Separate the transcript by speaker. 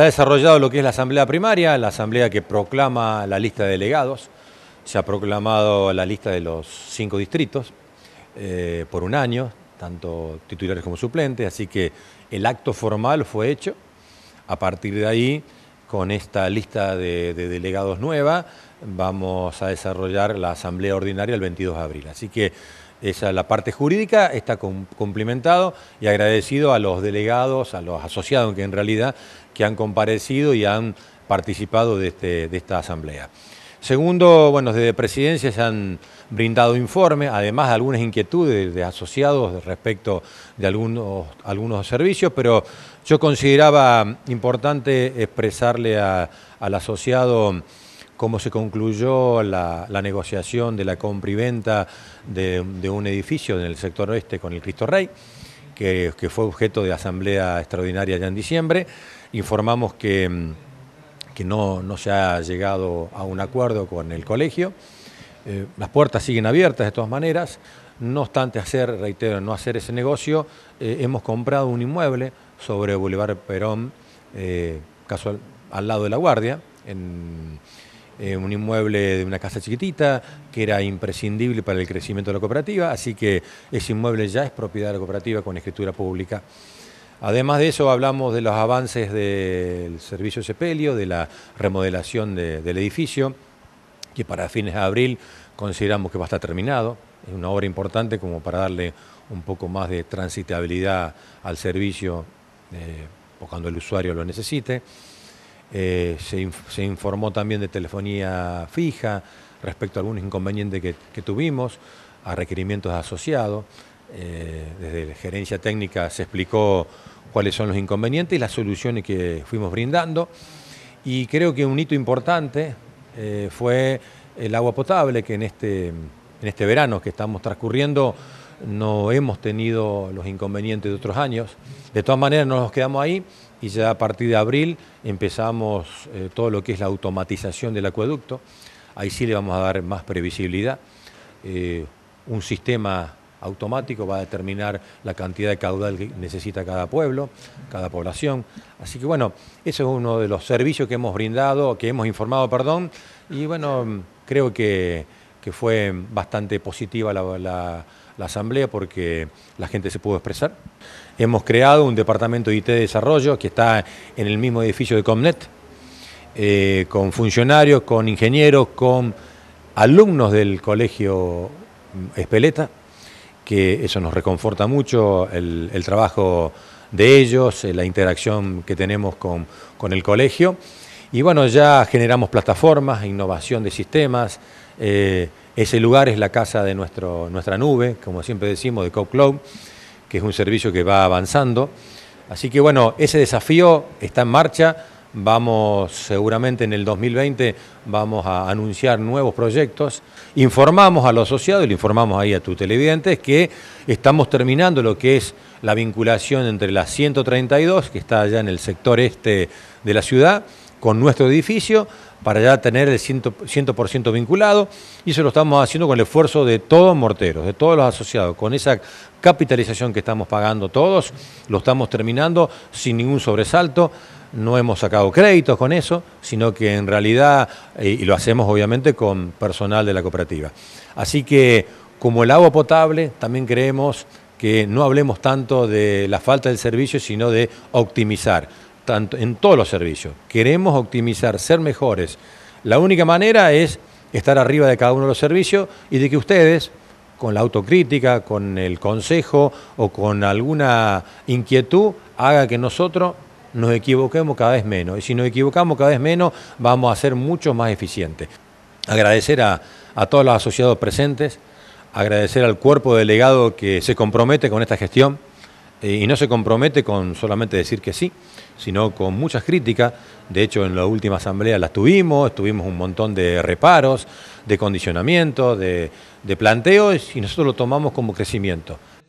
Speaker 1: se ha desarrollado lo que es la asamblea primaria, la asamblea que proclama la lista de delegados, se ha proclamado la lista de los cinco distritos eh, por un año, tanto titulares como suplentes, así que el acto formal fue hecho. A partir de ahí, con esta lista de, de delegados nueva, vamos a desarrollar la asamblea ordinaria el 22 de abril. Así que esa, la parte jurídica está cumplimentado y agradecido a los delegados, a los asociados que en realidad que han comparecido y han participado de, este, de esta asamblea. Segundo, bueno, desde Presidencia se han brindado informes, además de algunas inquietudes de asociados respecto de algunos, algunos servicios, pero yo consideraba importante expresarle al asociado cómo se concluyó la, negociación de la compra y venta de, un edificio en el sector oeste con el Cristo Rey, que, fue objeto de asamblea extraordinaria ya en diciembre. Informamos que, mm, que no, no, se ha llegado a un acuerdo con el colegio. Eh, las puertas siguen abiertas de todas maneras. No obstante hacer, reitero, no hacer ese negocio, eh, hemos comprado un inmueble sobre Boulevard Perón, eh, al lado de La Guardia, en, eh, un inmueble de una casa chiquitita que era imprescindible para el crecimiento de la cooperativa, así que ese inmueble ya es propiedad de la cooperativa con escritura pública. Además de eso, hablamos de los avances del servicio Sepelio, de la remodelación del edificio, que para fines de abril consideramos que va a estar terminado. Es una obra importante como para darle un poco más de transitabilidad al servicio eh, cuando el usuario lo necesite. Eh, se, informó también de telefonía fija respecto a algunos inconvenientes que, tuvimos, a requerimientos asociados. Eh, desde la gerencia técnica se explicó cuáles son los inconvenientes y las soluciones que fuimos brindando. Y creo que un hito importante eh, fue el agua potable, que en este, en este verano que estamos transcurriendo no hemos tenido los inconvenientes de otros años. De todas maneras, no nos quedamos ahí, y ya a partir de abril empezamos eh, todo lo que es la automatización del acueducto. Ahí sí le vamos a dar más previsibilidad. Eh, un sistema automático va a determinar la cantidad de caudal que necesita cada pueblo, cada población. Así que bueno, ese es uno de los servicios que hemos brindado, que hemos informado, perdón, y bueno, creo que, fue bastante positiva la la asamblea porque la gente se pudo expresar. Hemos creado un departamento de IT de desarrollo que está en el mismo edificio de Comnet, eh, con funcionarios, con ingenieros, con alumnos del colegio Espeleta, que eso nos reconforta mucho, el, trabajo de ellos, eh, la interacción que tenemos con, el colegio. Y bueno, ya generamos plataformas, innovación de sistemas, eh, ese lugar es la casa de nuestro, nuestra nube, como siempre decimos, de cloud que es un servicio que va avanzando. Así que bueno, ese desafío está en marcha. Vamos, seguramente en el 2020 vamos a anunciar nuevos proyectos. Informamos a los asociados y le informamos ahí a tu televidente, que estamos terminando lo que es la vinculación entre la 132, que está allá en el sector este de la ciudad, con nuestro edificio para ya tener el 100%, vinculado y eso lo estamos haciendo con el esfuerzo de todos Morteros, de todos los asociados, con esa capitalización que estamos pagando todos, lo estamos terminando sin ningún sobresalto, no hemos sacado créditos con eso, sino que en realidad, eh, y lo hacemos obviamente con personal de la cooperativa. Así que como el agua potable, también creemos que no hablemos tanto de la falta del servicio, sino de optimizar en todos los servicios. Queremos optimizar, ser mejores. La única manera es estar arriba de cada uno de los servicios y de que ustedes, con la autocrítica, con el consejo o con alguna inquietud, haga que nosotros nos equivoquemos cada vez menos. Y si nos equivocamos cada vez menos, vamos a ser mucho más eficientes. Agradecer a, a todos los asociados presentes, agradecer al cuerpo delegado que se compromete con esta gestión eh, y no se compromete con solamente decir que sí, sino con muchas críticas. De hecho, en la última asamblea las tuvimos, tuvimos un montón de reparos, de condicionamientos, de, de planteos, y nosotros lo tomamos como crecimiento.